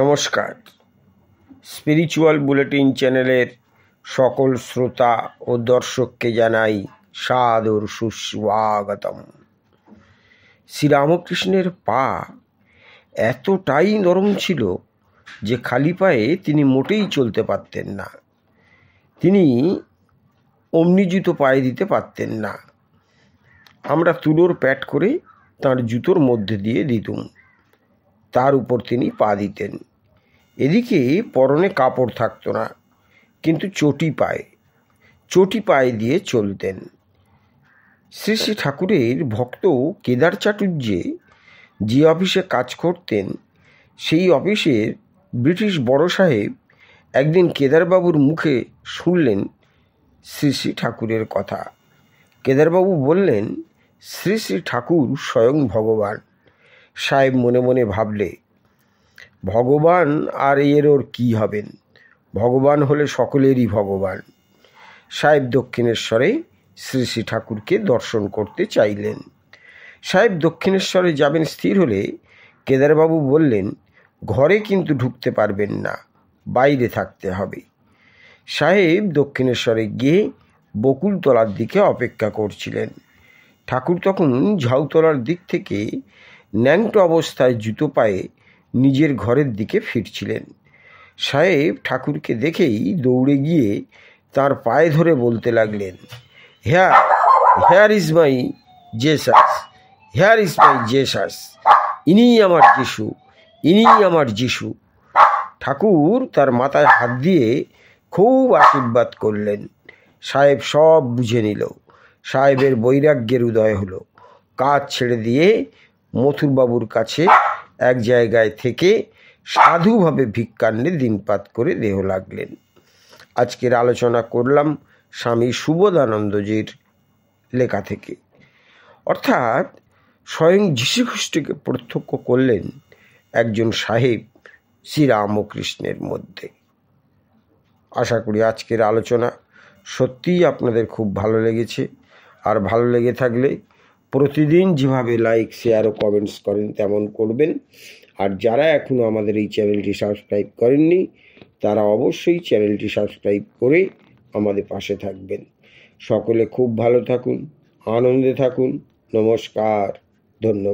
নমস্কার spiritual bulletin চ্যানেলের সকল শ্রোতা ও দর্শককে জানাই সাদর সুস্বাগতম শ্রীরামকৃষ্ণের পা এতটাই নরম ছিল যে খালি পায়ে তিনি মোটেই চলতে পারতেন না তিনি অমনি জুতো পায়ে দিতে পারতেন না আমরা তুলোর প্যাট করে তার জুতোর মধ্যে দিয়ে দিতুম তার উপর তিনি পা দিতেন এদিকে পরনে কাপড় থাকতো না কিন্তু চটি পায়ে চটি পায়ে দিয়ে চলতেন শ্রী শ্রী ঠাকুরের ভক্ত কেদার চাটুর্যে যে অফিসে কাজ করতেন সেই অফিসের ব্রিটিশ বড় সাহেব একদিন কেদারবাবুর মুখে শুনলেন শ্রী শ্রী ঠাকুরের কথা কেদারবাবু বললেন শ্রী শ্রী ঠাকুর স্বয়ং ভগবান সাহেব মনে মনে ভাবলে ভগবান আর এর ওর কী হবেন ভগবান হলে সকলেরই ভগবান সাহেব দক্ষিণেশ্বরে শ্রী শ্রী ঠাকুরকে দর্শন করতে চাইলেন সাহেব দক্ষিণেশ্বরে যাবেন স্থির হলে কেদারবাবু বললেন ঘরে কিন্তু ঢুকতে পারবেন না বাইরে থাকতে হবে সাহেব দক্ষিণেশ্বরে গিয়ে বকুলতলার দিকে অপেক্ষা করছিলেন ঠাকুর তখন ঝাউতলার দিক থেকে ন্যাংটো অবস্থায় জুতো পায়ে নিজের ঘরের দিকে ফিরছিলেন সাহেব ঠাকুরকে দেখেই দৌড়ে গিয়ে তার পায়ে ধরে বলতে লাগলেন হ্যার here is my Jesus here is my Jesus ইনিই আমার যিশু ইনিই আমার যিশু ঠাকুর তার মাথায় হাত দিয়ে খুব আশীর্বাদ করলেন সাহেব সব বুঝে নিল সাহেবের বৈরাগ্যের উদয় হলো কাজ ছেড়ে দিয়ে মথুরবাবুর কাছে এক জায়গায় থেকে সাধুভাবে ভিক্ষান্নে দিনপাত করে দেহ লাগলেন আজকের আলোচনা করলাম স্বামী সুবোধানন্দজির লেখা থেকে অর্থাৎ স্বয়ং যীশুখ্রিস্টকে প্রত্যক্ষ করলেন একজন সাহেব শ্রীরামকৃষ্ণের মধ্যে আশা করি আজকের আলোচনা সত্যিই আপনাদের খুব ভালো লেগেছে আর ভালো লেগে থাকলে প্রতিদিন যেভাবে লাইক শেয়ার ও কমেন্টস করেন তেমন করবেন আর যারা এখনও আমাদের এই চ্যানেলটি সাবস্ক্রাইব করেননি তারা অবশ্যই চ্যানেলটি সাবস্ক্রাইব করে আমাদের পাশে থাকবেন সকলে খুব ভালো থাকুন আনন্দে থাকুন নমস্কার ধন্যবাদ